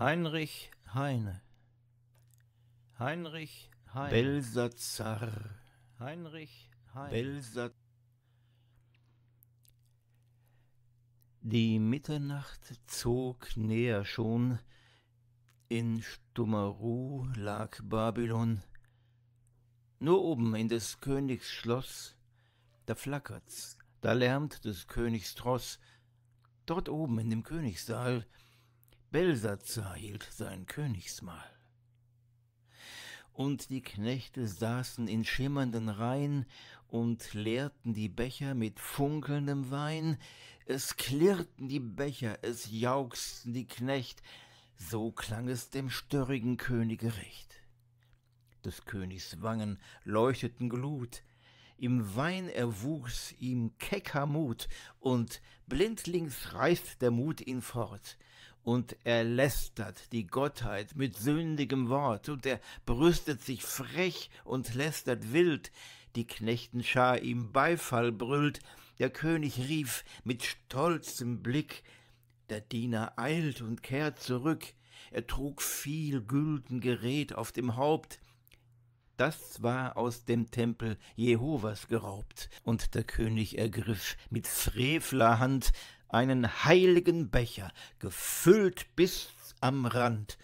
Heinrich Heine. Heinrich Heine. Belsazar. Heinrich Heine. Belsazar. Die Mitternacht zog näher schon. In stummer Ruh lag Babylon. Nur oben in des Königs Schloss, da flackert's, da lärmt des Königs Tross. Dort oben in dem Königssaal, Belsatzer hielt sein Königsmahl. Und die Knechte saßen in schimmernden Reihen und leerten die Becher mit funkelndem Wein. Es klirrten die Becher, es jauchzten die Knecht. So klang es dem störrigen Könige recht. Des Königs Wangen leuchteten Glut. Im Wein erwuchs ihm kecker Mut und blindlings reißt der Mut ihn fort und er lästert die Gottheit mit sündigem Wort und er brüstet sich frech und lästert wild, die Knechtenschar ihm Beifall brüllt, der König rief mit stolzem Blick, der Diener eilt und kehrt zurück, er trug viel gülden Gerät auf dem Haupt, das war aus dem Tempel Jehovas geraubt, und der König ergriff mit frevler Hand einen heiligen Becher, gefüllt bis am Rand,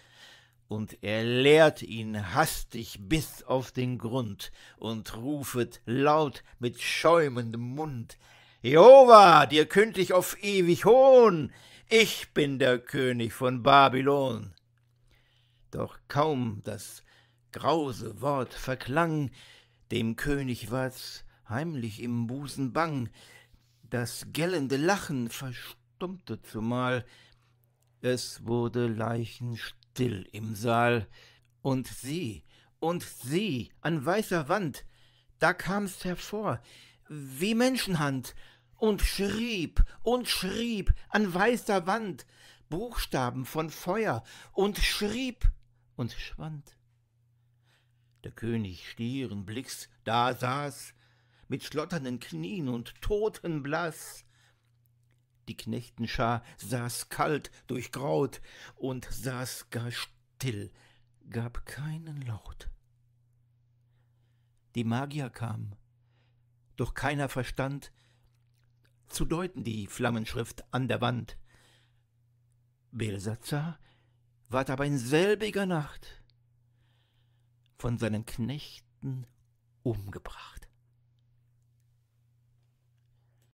und er leert ihn hastig bis auf den Grund und rufet laut mit schäumendem Mund, Jehova, dir könnt ich auf ewig hohn, ich bin der König von Babylon. Doch kaum das grause Wort verklang, dem König ward's heimlich im Busen bang, das gellende Lachen verstummte, zumal es wurde leichenstill im Saal. Und sie, und sie, an weißer Wand, da kam's hervor, wie Menschenhand, und schrieb und schrieb an weißer Wand Buchstaben von Feuer und schrieb und schwand. Der König stieren Blicks da saß mit schlotternden Knien und totenblaß. Die Knechtenschar saß kalt, durchgraut und saß gar still, gab keinen Laut. Die Magier kamen, doch keiner verstand zu deuten die Flammenschrift an der Wand. Belsatzar ward aber in selbiger Nacht von seinen Knechten umgebracht.